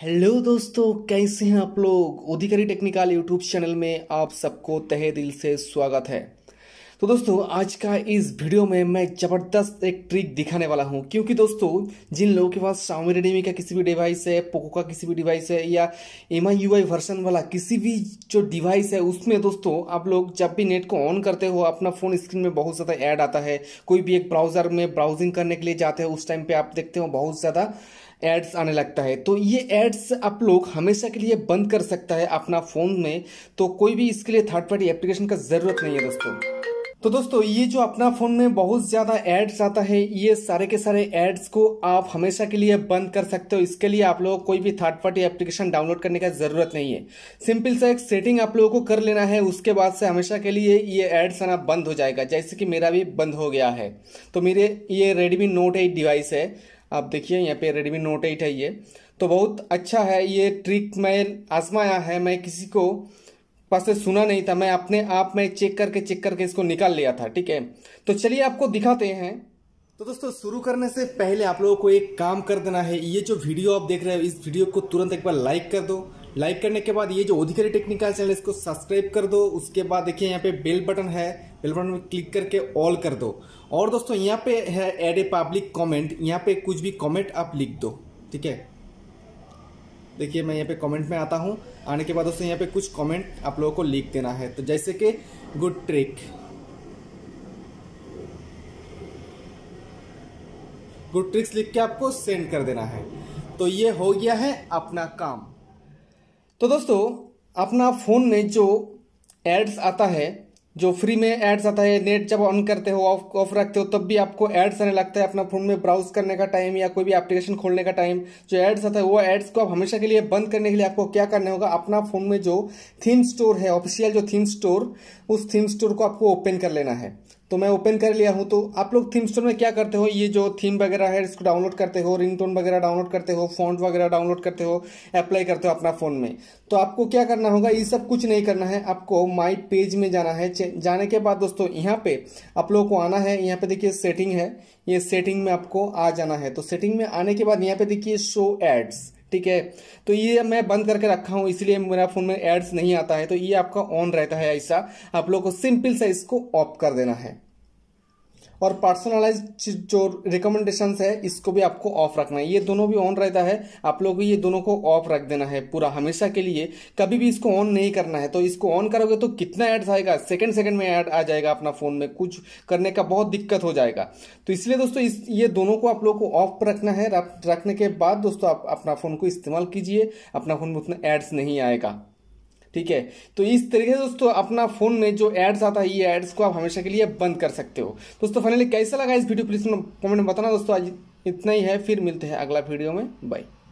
hello दोस्तों कैसे हैं आप लोग उदिकरी टेक्निकल यूट्यूब चैनल में आप सबको तहे दिल से स्वागत है तो दोस्तों आज का इस वीडियो में मैं ज़बरदस्त एक ट्रिक दिखाने वाला हूं क्योंकि दोस्तों जिन लोगों के पास शाओमी रेडमी का किसी भी डिवाइस है पोको का किसी भी डिवाइस है या एम आई वर्सन वाला किसी भी जो डिवाइस है उसमें दोस्तों आप लोग जब भी नेट को ऑन करते हो अपना फ़ोन स्क्रीन में बहुत ज़्यादा ऐड आता है कोई भी एक ब्राउज़र में ब्राउजिंग करने के लिए जाते हैं उस टाइम पर आप देखते हो बहुत ज़्यादा एड्स आने लगता है तो ये एड्स आप लोग हमेशा के लिए बंद कर सकता है अपना फ़ोन में तो कोई भी इसके लिए थर्ड पार्टी एप्लीकेशन का ज़रूरत नहीं है दोस्तों तो दोस्तों ये जो अपना फ़ोन में बहुत ज़्यादा एड्स आता है ये सारे के सारे एड्स को आप हमेशा के लिए बंद कर सकते हो इसके लिए आप लोगों को कोई भी थर्ड पार्टी एप्लीकेशन डाउनलोड करने का ज़रूरत नहीं है सिंपल सा एक सेटिंग आप लोगों को कर लेना है उसके बाद से हमेशा के लिए ये एड्स आना बंद हो जाएगा जैसे कि मेरा भी बंद हो गया है तो मेरे ये रेडमी नोट एट डिवाइस है आप देखिए यहाँ पे रेडमी नोट एट है ये तो बहुत अच्छा है ये ट्रिक मैं आजमाया है मैं किसी को पास से सुना नहीं था मैं अपने आप में चेक करके चेक करके इसको निकाल लिया था ठीक है तो चलिए आपको दिखाते हैं तो दोस्तों शुरू करने से पहले आप लोगों को एक काम कर देना है ये जो वीडियो आप देख रहे हो इस वीडियो को तुरंत एक बार लाइक कर दो लाइक करने के बाद ये जो अधिकारी टेक्निकल चैनल इसको सब्सक्राइब कर दो उसके बाद देखिए यहाँ पे बेल बटन है बेल बटन में क्लिक करके ऑल कर दो और दोस्तों यहाँ पे है एड ए पब्लिक कमेंट यहाँ पे कुछ भी कमेंट आप लिख दो ठीक है देखिए मैं यहाँ पे कमेंट में आता हूँ आने के बाद उसने यहाँ पे कुछ कमेंट आप लोगों को लिख देना है तो जैसे कि गुड ट्रिक गुड ट्रिक्स लिख के आपको सेंड कर देना है तो ये हो गया है अपना काम तो दोस्तों अपना फ़ोन में जो एड्स आता है जो फ्री में एड्स आता है नेट जब ऑन करते हो ऑफ ऑफ रखते हो तब भी आपको एड्स आने लगता है अपना फ़ोन में ब्राउज करने का टाइम या कोई भी एप्लीकेशन खोलने का टाइम जो एड्स आता है वो एड्स को आप हमेशा के लिए बंद करने के लिए आपको क्या करना होगा अपना फ़ोन में जो थीम स्टोर है ऑफिशियल जो थीम स्टोर उस थीम स्टोर को आपको ओपन कर लेना है तो मैं ओपन कर लिया हूँ तो आप लोग थीम स्टोर में क्या करते हो ये जो थीम वगैरह है इसको डाउनलोड करते हो रिंगटोन वगैरह डाउनलोड करते हो फॉन्ट वगैरह डाउनलोड करते हो अप्लाई करते हो अपना फ़ोन में तो आपको क्या करना होगा ये सब कुछ नहीं करना है आपको माई पेज में जाना है जाने के बाद दोस्तों यहाँ पे आप लोगों को आना है यहाँ पे देखिए सेटिंग है ये सेटिंग में आपको आ जाना है तो सेटिंग में आने के बाद यहाँ पे देखिए शो एड्स ठीक है तो ये मैं बंद करके रखा हूँ इसलिए मेरा फ़ोन में एड्स नहीं आता है तो ये आपका ऑन रहता है ऐसा आप लोग को सिंपल सा इसको ऑफ कर देना है और पर्सनलाइज जो रिकमेंडेशन है इसको भी आपको ऑफ रखना है ये दोनों भी ऑन रहता है आप लोग ये दोनों को ऑफ रख देना है पूरा हमेशा के लिए कभी भी इसको ऑन नहीं करना है तो इसको ऑन करोगे तो कितना ऐड्स आएगा सेकेंड सेकेंड में ऐड आ जाएगा अपना फ़ोन में कुछ करने का बहुत दिक्कत हो जाएगा तो इसलिए दोस्तों इस ये दोनों को आप लोग को ऑफ रखना है रखने के बाद दोस्तों आप अपना फ़ोन को इस्तेमाल कीजिए अपना फ़ोन में उतना एड्स नहीं आएगा ठीक है तो इस तरीके से दोस्तों अपना फोन में जो एड्स आता है ये एड्स को आप हमेशा के लिए बंद कर सकते हो दोस्तों फाइनली कैसा लगा इस वीडियो प्लीज कमेंट में बताना दोस्तों आज इतना ही है फिर मिलते हैं अगला वीडियो में बाय